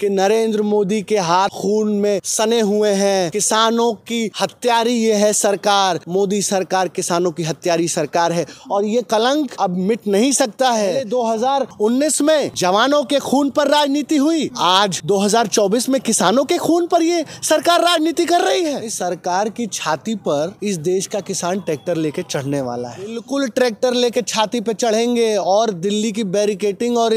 कि नरेंद्र मोदी के हाथ खून में सने हुए हैं किसानों की हत्यारी ये है सरकार मोदी सरकार किसानों की हत्यारी सरकार है और ये कलंक अब मिट नहीं सकता है 2019 में जवानों के खून पर राजनीति हुई आज 2024 में किसानों के खून पर ये सरकार राजनीति कर रही है इस सरकार की छाती पर इस देश का किसान ट्रैक्टर लेके चढ़ने वाला है बिल्कुल ट्रैक्टर लेके छाती पे चढ़ेंगे और दिल्ली की बैरिकेटिंग और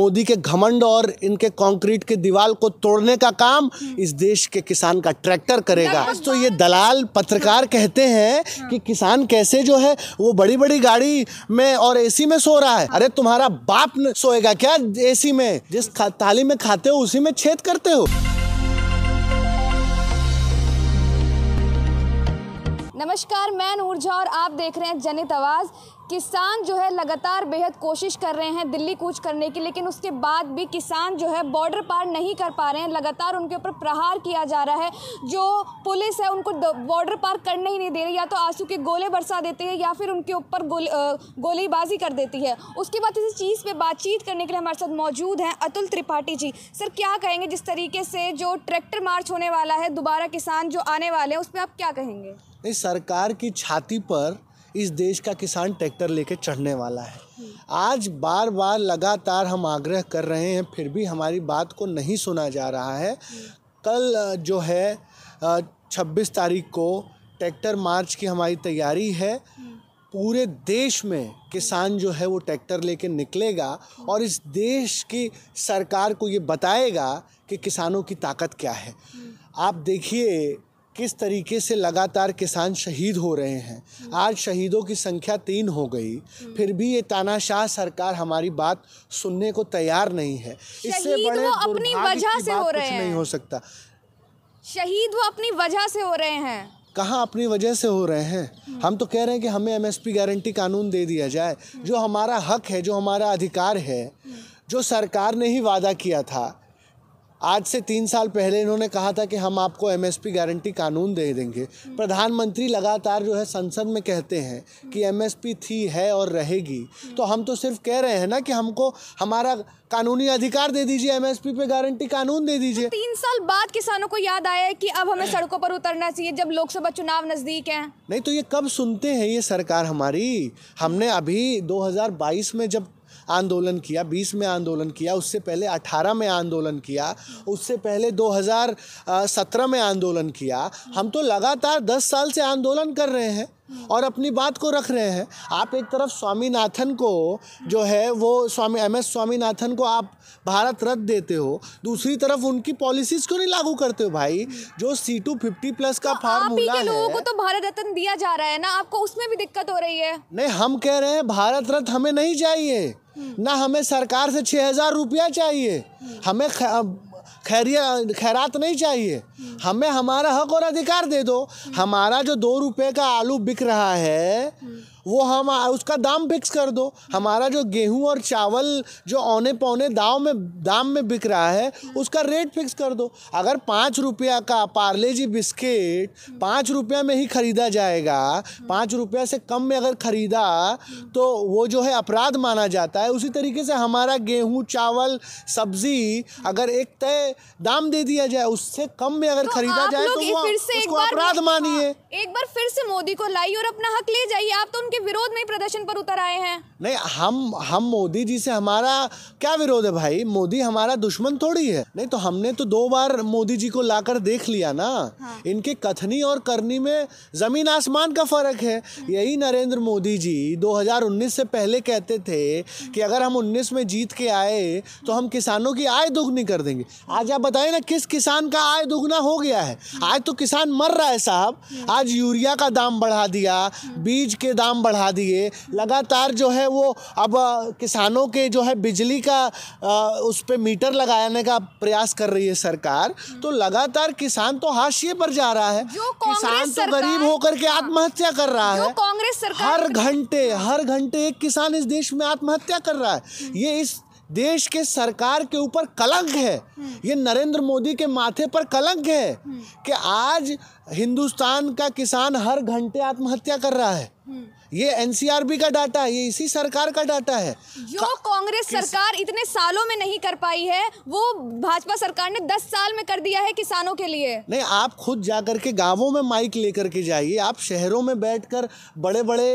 मोदी के घमंड और इनके कॉन्क्रीट के दीवार को तोड़ने का काम हम्म। इस देश के किसान का ट्रैक्टर करेगा तो ये दलाल पत्रकार कहते हैं हाँ। कि किसान कैसे जो है वो बड़ी बड़ी गाड़ी में और एसी में सो रहा है हाँ। अरे तुम्हारा बाप सोएगा क्या एसी में जिस थाली में खाते हो उसी में छेद करते हो नमस्कार मैं नूरझा और आप देख रहे हैं जनित आवाज़ किसान जो है लगातार बेहद कोशिश कर रहे हैं दिल्ली कूच करने की लेकिन उसके बाद भी किसान जो है बॉर्डर पार नहीं कर पा रहे हैं लगातार उनके ऊपर प्रहार किया जा रहा है जो पुलिस है उनको बॉर्डर पार करने ही नहीं दे रही या तो आंसू के गोले बरसा देती है या फिर उनके ऊपर गोली गोलीबाजी कर देती है उसके बाद इसी चीज़ पर बातचीत करने के लिए हमारे साथ मौजूद हैं अतुल त्रिपाठी जी सर क्या कहेंगे जिस तरीके से जो ट्रैक्टर मार्च होने वाला है दोबारा किसान जो आने वाले हैं उस पर आप क्या कहेंगे नहीं सरकार की छाती पर इस देश का किसान ट्रैक्टर लेके चढ़ने वाला है आज बार बार लगातार हम आग्रह कर रहे हैं फिर भी हमारी बात को नहीं सुना जा रहा है कल जो है छब्बीस तारीख को ट्रैक्टर मार्च की हमारी तैयारी है पूरे देश में किसान जो है वो ट्रैक्टर लेके निकलेगा और इस देश की सरकार को ये बताएगा कि किसानों की ताकत क्या है आप देखिए किस तरीके से लगातार किसान शहीद हो रहे हैं आज शहीदों की संख्या तीन हो गई फिर भी ये तानाशाह सरकार हमारी बात सुनने को तैयार नहीं है इससे बड़े अपनी वजह से हो रहे हैं नहीं हो सकता शहीद वो अपनी वजह से हो रहे हैं कहाँ अपनी वजह से हो रहे हैं हम तो कह रहे हैं कि हमें एमएसपी गारंटी कानून दे दिया जाए जो हमारा हक है जो हमारा अधिकार है जो सरकार ने ही वादा किया था आज से तीन साल पहले इन्होंने कहा था कि हम आपको एमएसपी गारंटी कानून दे देंगे प्रधानमंत्री लगातार जो है संसद में कहते हैं कि एमएसपी थी है और रहेगी तो हम तो सिर्फ कह रहे हैं ना कि हमको हमारा कानूनी अधिकार दे दीजिए एमएसपी पे गारंटी कानून दे दीजिए तो तीन साल बाद किसानों को याद आया है कि अब हमें सड़कों पर उतरना चाहिए जब लोकसभा चुनाव नजदीक है नहीं तो ये कब सुनते हैं ये सरकार हमारी हमने अभी 2022 में जब आंदोलन किया 20 में आंदोलन किया उससे पहले 18 में आंदोलन किया उससे पहले 2017 में आंदोलन किया हम तो लगातार 10 साल से आंदोलन कर रहे हैं और अपनी बात को रख रहे हैं आप एक तरफ स्वामीनाथन को जो है वो स्वामी एम एस स्वामीनाथन को आप भारत रत्न देते हो दूसरी तरफ उनकी पॉलिसीज को नहीं लागू करते हो भाई जो सी टू फिफ्टी प्लस का तो फार्मूला है लोगों को तो भारत रत्न दिया जा रहा है ना आपको उसमें भी दिक्कत हो रही है नहीं हम कह रहे हैं भारत रत्न हमें नहीं चाहिए हम्म। ना हमें सरकार से छह हजार रुपया चाहिए हमें खैरिया खैरात नहीं चाहिए हमें हमारा हक और अधिकार दे दो हमारा जो दो रुपए का आलू बिक रहा है वो हम उसका दाम फिक्स कर दो हमारा जो गेहूं और चावल जो औने पौने दाव में दाम में बिक रहा है उसका रेट फिक्स कर दो अगर पाँच रुपया का पार्ले जी बिस्किट पाँच रुपया में ही ख़रीदा जाएगा पाँच रुपया से कम में अगर ख़रीदा तो वो जो है अपराध माना जाता है उसी तरीके से हमारा गेहूँ चावल सब्जी अगर एक तय दाम दे दिया जाए उससे कम में अगर तो खरीदा जाए तो वो अपराध मानिए हाँ, एक बार फिर से मोदी को लाइए और अपना हक ले जाइए आप तो उनके विरोध में प्रदर्शन पर उतर आए हैं नहीं हम हम मोदी जी से हमारा क्या विरोध है भाई मोदी हमारा दुश्मन थोड़ी है नहीं तो हमने तो दो बार मोदी जी को लाकर देख लिया ना हाँ। इनके कथनी और करनी में जमीन आसमान का फर्क है यही नरेंद्र मोदी जी 2019 से पहले कहते थे कि अगर हम 19 में जीत के आए तो हम किसानों की आय दोगुनी कर देंगे आज आप बताइए ना किस किसान का आय दुगना हो गया है आज तो किसान मर रहा है साहब आज यूरिया का दाम बढ़ा दिया बीज के दाम बढ़ा दिए लगातार जो है वो अब किसानों के जो है बिजली का उस पर मीटर लगाने का प्रयास कर रही है सरकार हम्म। तो लगातार किसान तो हाशिए पर जा रहा है किसान तो गरीब होकर के आत्महत्या कर रहा है कांग्रेस हर घंटे हर घंटे एक किसान इस देश में आत्महत्या कर रहा है हम्म। ये इस देश के सरकार के ऊपर कलंक है हम्म। ये नरेंद्र मोदी के माथे पर कलंक है कि आज हिंदुस्तान का किसान हर घंटे आत्महत्या कर रहा है ये एनसीआरबी का डाटा है ये इसी सरकार का डाटा है जो कांग्रेस सरकार इतने सालों में नहीं कर पाई है वो भाजपा सरकार ने दस साल में कर दिया है किसानों के लिए नहीं आप खुद जाकर के गाँवों में माइक लेकर के जाइए आप शहरों में बैठकर बड़े बड़े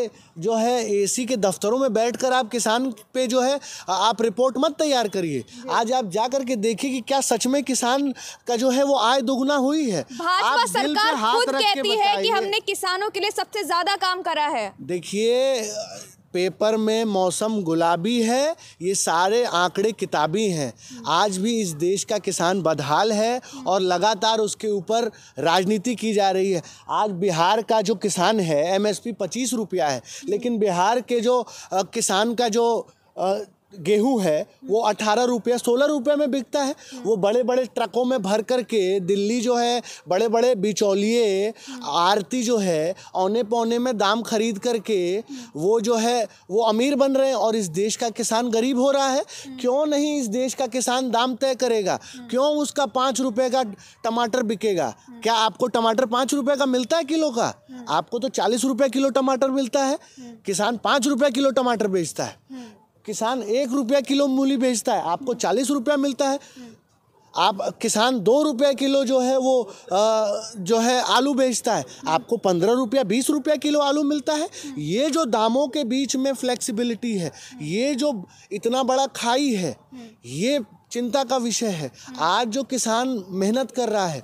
जो है एसी के दफ्तरों में बैठकर आप किसान पे जो है आप रिपोर्ट मत तैयार करिए आज आप जा करके देखिए कि क्या सच में किसान का जो है वो आय दोगुना हुई है भाजपा सरकार खुद कहती है कि हमने किसानों के लिए सबसे ज्यादा काम करा है देखिए देखिए पेपर में मौसम गुलाबी है ये सारे आंकड़े किताबी हैं आज भी इस देश का किसान बदहाल है और लगातार उसके ऊपर राजनीति की जा रही है आज बिहार का जो किसान है एमएसपी पच्चीस रुपया है लेकिन बिहार के जो किसान का जो गेहूं है वो अठारह रुपये सोलह रुपये में बिकता है वो बड़े बड़े ट्रकों में भर करके दिल्ली जो है बड़े बड़े बिचौलिए आरती जो है औने पौने में दाम खरीद करके वो जो है वो अमीर बन रहे हैं और इस देश का किसान गरीब हो रहा है क्यों नहीं इस देश का किसान दाम तय करेगा क्यों उसका पाँच रुपये का टमाटर बिकेगा क्या आपको टमाटर पाँच रुपये का मिलता है किलो का आपको तो चालीस रुपये किलो टमाटर मिलता है किसान पाँच रुपये किलो टमाटर बेचता है किसान एक रुपया किलो मूली बेचता है आपको चालीस रुपया मिलता है आप किसान दो रुपया किलो जो है वो आ, जो है आलू बेचता है आपको पंद्रह रुपया बीस रुपया किलो आलू मिलता है ये जो दामों के बीच में फ्लेक्सिबिलिटी है ये जो इतना बड़ा खाई है ये चिंता का विषय है आज जो किसान मेहनत कर रहा है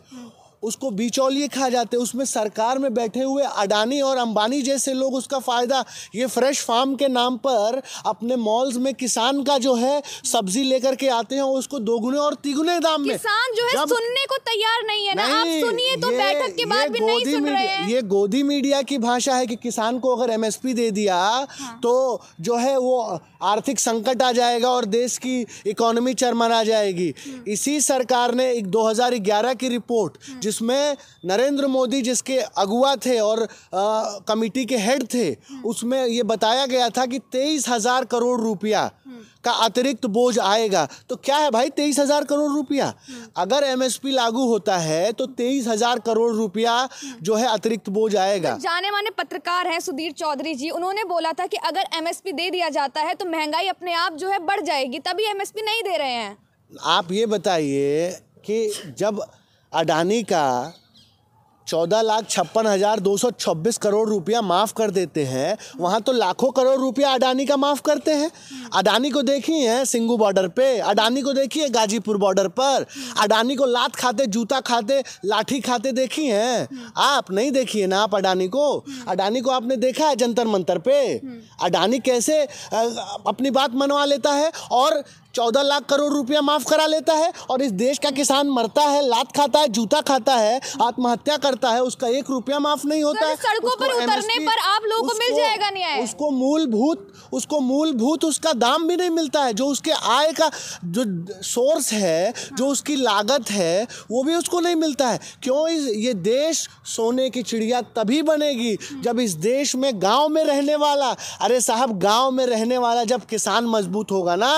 उसको बिचौलिए खा जाते हैं उसमें सरकार में बैठे हुए अडानी और अंबानी जैसे लोग उसका फ़ायदा ये फ्रेश फार्म के नाम पर अपने मॉल्स में किसान का जो है सब्जी लेकर के आते हैं और उसको दोगुने और तिगुने दाम में किसान जो है सुनने को तैयार नहीं है ना आप सुनिए तो बैठक के बाद भी नहीं सुन रहे ये गोदी मीडिया की भाषा है कि किसान को अगर एमएसपी दे दिया हाँ। तो जो है वो आर्थिक संकट आ जाएगा और देश की इकोनॉमी चरमरा जाएगी इसी सरकार ने एक 2011 की रिपोर्ट जिसमें नरेंद्र मोदी जिसके अगुआ थे और कमेटी के हेड थे उसमें ये बताया गया था कि तेईस हज़ार करोड़ रुपया का अतिरिक्त बोझ आएगा तो क्या है भाई तेईस हज़ार करोड़ रुपया अगर एमएसपी लागू होता है तो तेईस हज़ार करोड़ रुपया जो है अतिरिक्त बोझ आएगा तो जाने माने पत्रकार हैं सुधीर चौधरी जी उन्होंने बोला था कि अगर एमएसपी दे दिया जाता है तो महंगाई अपने आप जो है बढ़ जाएगी तभी एमएसपी नहीं दे रहे हैं आप ये बताइए कि जब अडानी का चौदह लाख छप्पन हजार दो सौ छब्बीस करोड़ रुपया माफ़ कर देते हैं वहाँ तो लाखों करोड़ रुपया अडानी का माफ़ करते हैं अडानी को देखी हैं सिंगू बॉर्डर पे अडानी को देखिए गाजीपुर बॉर्डर पर अडानी को लात खाते जूता खाते लाठी खाते देखी हैं आप नहीं देखिए ना आप अडानी को अडानी को आपने देखा है जंतर मंतर पे अडानी कैसे अपनी बात मनवा लेता है और चौदह लाख करोड़ रुपया माफ़ करा लेता है और इस देश का किसान मरता है लात खाता है जूता खाता है आत्महत्या करता है उसका एक रुपया माफ़ नहीं होता है सड़कों पर उतरने पर आप लोगों को मिल जाएगा न्याय उसको मूलभूत उसको मूलभूत उसका दाम भी नहीं मिलता है जो उसके आय का जो सोर्स है जो हाँ। उसकी लागत है वो भी उसको नहीं मिलता है क्यों इस ये देश सोने की चिड़िया तभी बनेगी हाँ। जब इस देश में गांव में रहने वाला अरे साहब गांव में रहने वाला जब किसान मजबूत होगा ना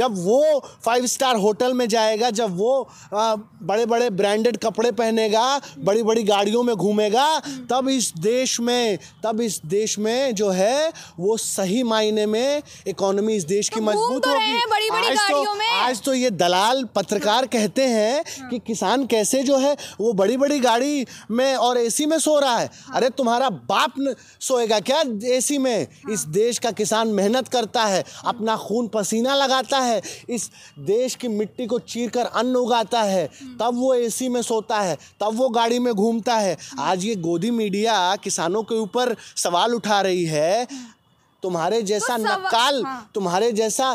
जब वो फाइव स्टार होटल में जाएगा जब वो आ, बड़े बड़े ब्रांडेड कपड़े पहनेगा बड़ी बड़ी गाड़ियों में घूमेगा तब इस देश में तब इस देश में जो है वो सही मायने में इकोनॉमी इस देश तो की तो मजबूत तो होगी आज तो आज तो ये दलाल पत्रकार कहते हैं हाँ। कि किसान कैसे जो है वो बड़ी बड़ी गाड़ी में और एसी में सो रहा है हाँ। अरे तुम्हारा बाप सोएगा क्या एसी में हाँ। इस देश का किसान मेहनत करता है अपना खून पसीना लगाता है है इस देश की मिट्टी को चीर कर अन्न उगाता है तब वो एसी में सोता है तब वो गाड़ी में घूमता है आज ये गोदी मीडिया किसानों के ऊपर सवाल उठा रही है तुम्हारे तो जैसा तो नक्काल हाँ। तुम्हारे जैसा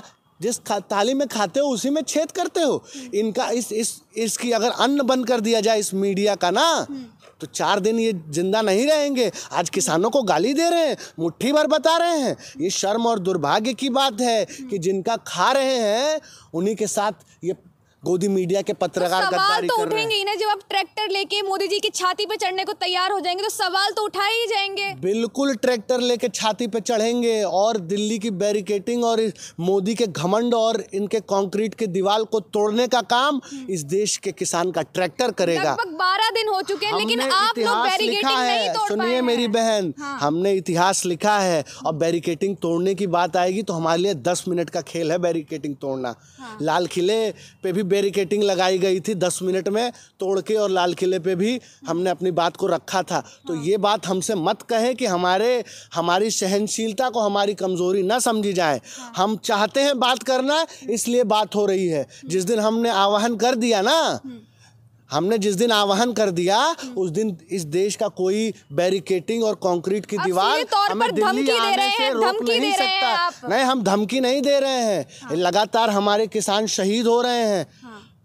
जिस थाली में खाते हो उसी में छेद करते हो इनका इस इस इसकी अगर अन्न बंद कर दिया जाए इस मीडिया का ना तो चार दिन ये जिंदा नहीं रहेंगे आज किसानों को गाली दे रहे हैं मुट्ठी भर बता रहे हैं ये शर्म और दुर्भाग्य की बात है कि जिनका खा रहे हैं उन्हीं के साथ ये गोदी मीडिया के पत्रकार तो सवाल तो उठेंगे ही ना जब आप ट्रैक्टर लेके मोदी जी की छाती पे चढ़ने को तैयार हो जाएंगे तो सवाल तो उठा ही जाएंगे बिल्कुल ट्रैक्टर लेके छाती पे चढ़ेंगे और दिल्ली की बैरिकेटिंग और मोदी के घमंड और इनके कंक्रीट के दीवार को तोड़ने का काम इस देश के किसान का ट्रैक्टर करेगा लगभग बारह दिन हो चुके हैं लेकिन आप लोग लिखा है सुनिए मेरी बहन हाँ। हमने इतिहास लिखा है और बैरिकेटिंग तोड़ने की बात आएगी तो हमारे लिए दस मिनट का खेल है बैरिकेटिंग तोड़ना हाँ। लाल किले पे भी बैरिकेटिंग लगाई गई थी दस मिनट में तोड़ के और लाल किले पे भी हमने अपनी बात को रखा था तो हाँ। ये बात हमसे मत कहें कि हमारे हमारी सहनशीलता को हमारी कमज़ोरी ना समझी जाए हाँ। हम चाहते हैं बात करना इसलिए बात हो रही है हम्म। जिस दिन हमने आह्वान कर दिया ना हम्म। हमने जिस दिन आह्वान कर दिया हम्म। उस दिन इस देश का कोई बैरिकेटिंग और कंक्रीट की दीवार हमें दिल्ली आने से रोक नहीं सकता नहीं हम धमकी नहीं दे रहे हैं हाँ। लगातार हमारे किसान शहीद हो रहे हैं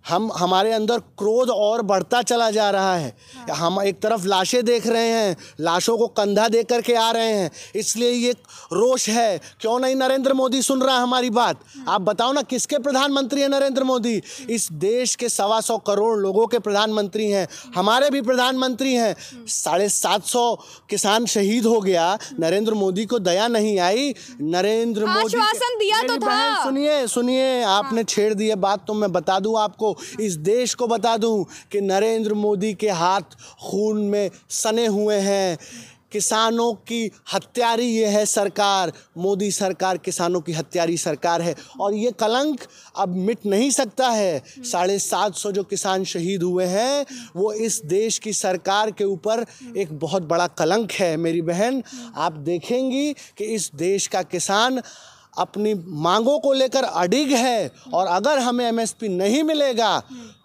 हम हमारे अंदर क्रोध और बढ़ता चला जा रहा है हाँ। हम एक तरफ लाशें देख रहे हैं लाशों को कंधा दे कर के आ रहे हैं इसलिए ये रोष है क्यों नहीं नरेंद्र मोदी सुन रहा हमारी बात हाँ। आप बताओ ना किसके प्रधानमंत्री हैं नरेंद्र मोदी हाँ। इस देश के सवा सौ करोड़ लोगों के प्रधानमंत्री हैं हाँ। हमारे भी प्रधानमंत्री हैं हाँ। साढ़े सात सौ किसान शहीद हो गया नरेंद्र मोदी को दया नहीं आई नरेंद्र मोदी तो सुनिए सुनिए आपने छेड़ दिए बात तो मैं बता दूँ आपको इस देश को बता दूं कि नरेंद्र मोदी के हाथ खून में सने हुए हैं किसानों की हत्यारी ये है सरकार मोदी सरकार किसानों की हत्यारी सरकार है और ये कलंक अब मिट नहीं सकता है साढ़े सात सौ जो किसान शहीद हुए हैं वो इस देश की सरकार के ऊपर एक बहुत बड़ा कलंक है मेरी बहन आप देखेंगी कि इस देश का किसान अपनी मांगों को लेकर अडिग है और अगर हमें एमएसपी नहीं मिलेगा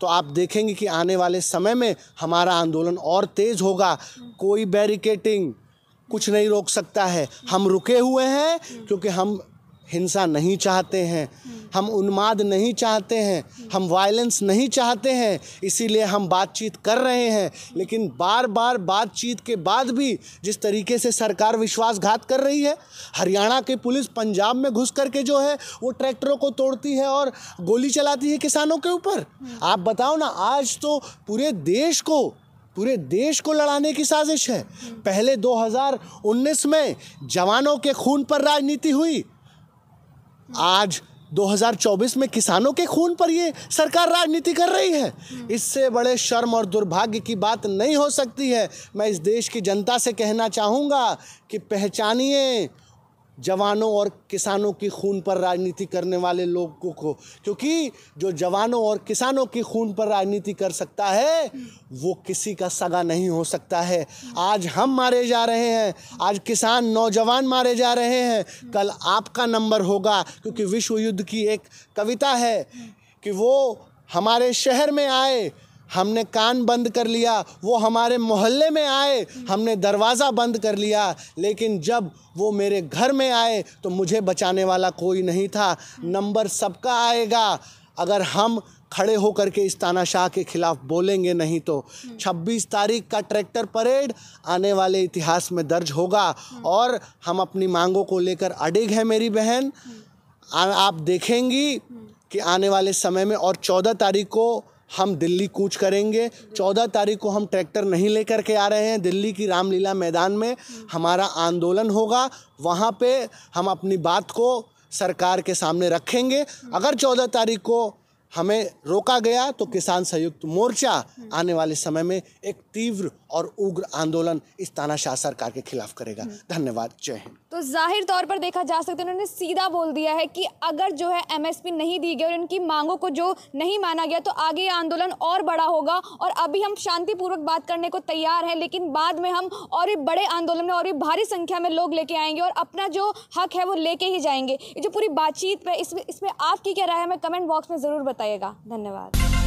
तो आप देखेंगे कि आने वाले समय में हमारा आंदोलन और तेज़ होगा कोई बैरिकेटिंग कुछ नहीं रोक सकता है हम रुके हुए हैं क्योंकि हम हिंसा नहीं चाहते हैं हम उन्माद नहीं चाहते हैं हम वायलेंस नहीं चाहते हैं इसीलिए हम बातचीत कर रहे हैं लेकिन बार बार बातचीत के बाद भी जिस तरीके से सरकार विश्वासघात कर रही है हरियाणा की पुलिस पंजाब में घुस करके जो है वो ट्रैक्टरों को तोड़ती है और गोली चलाती है किसानों के ऊपर आप बताओ ना आज तो पूरे देश को पूरे देश को लड़ाने की साजिश है पहले 2019 में जवानों के खून पर राजनीति हुई आज 2024 में किसानों के खून पर ये सरकार राजनीति कर रही है इससे बड़े शर्म और दुर्भाग्य की बात नहीं हो सकती है मैं इस देश की जनता से कहना चाहूँगा कि पहचानिए जवानों और किसानों की खून पर राजनीति करने वाले लोगों को क्योंकि जो जवानों और किसानों की खून पर राजनीति कर सकता है वो किसी का सगा नहीं हो सकता है आज हम मारे जा रहे हैं आज किसान नौजवान मारे जा रहे हैं कल आपका नंबर होगा क्योंकि विश्व युद्ध की एक कविता है कि वो हमारे शहर में आए हमने कान बंद कर लिया वो हमारे मोहल्ले में आए हमने दरवाज़ा बंद कर लिया लेकिन जब वो मेरे घर में आए तो मुझे बचाने वाला कोई नहीं था नंबर सबका आएगा अगर हम खड़े होकर के इस तानाशाह के खिलाफ बोलेंगे नहीं तो 26 तारीख का ट्रैक्टर परेड आने वाले इतिहास में दर्ज होगा और हम अपनी मांगों को लेकर अडिग है मेरी बहन आ, आप देखेंगी कि आने वाले समय में और 14 तारीख को हम दिल्ली कूच करेंगे चौदह तारीख को हम ट्रैक्टर नहीं लेकर के आ रहे हैं दिल्ली की रामलीला मैदान में हमारा आंदोलन होगा वहाँ पे हम अपनी बात को सरकार के सामने रखेंगे अगर चौदह तारीख को हमें रोका गया तो किसान संयुक्त मोर्चा आने वाले समय में एक तीव्र और उग्र आंदोलन इस तानाशाह सरकार के खिलाफ करेगा धन्यवाद जय हिंद तो जाहिर तौर पर देखा जा सकता है उन्होंने सीधा बोल दिया है कि अगर जो है एमएसपी नहीं दी गई और इनकी मांगों को जो नहीं माना गया तो आगे ये आंदोलन और बड़ा होगा और अभी हम शांतिपूर्वक बात करने को तैयार हैं लेकिन बाद में हम और भी बड़े आंदोलन में और भी भारी संख्या में लोग लेके आएंगे और अपना जो हक है वो लेके ही जाएंगे ये जो पूरी बातचीत है इसमें इसमें आपकी क्या राय है हमें कमेंट बॉक्स में ज़रूर बताइएगा धन्यवाद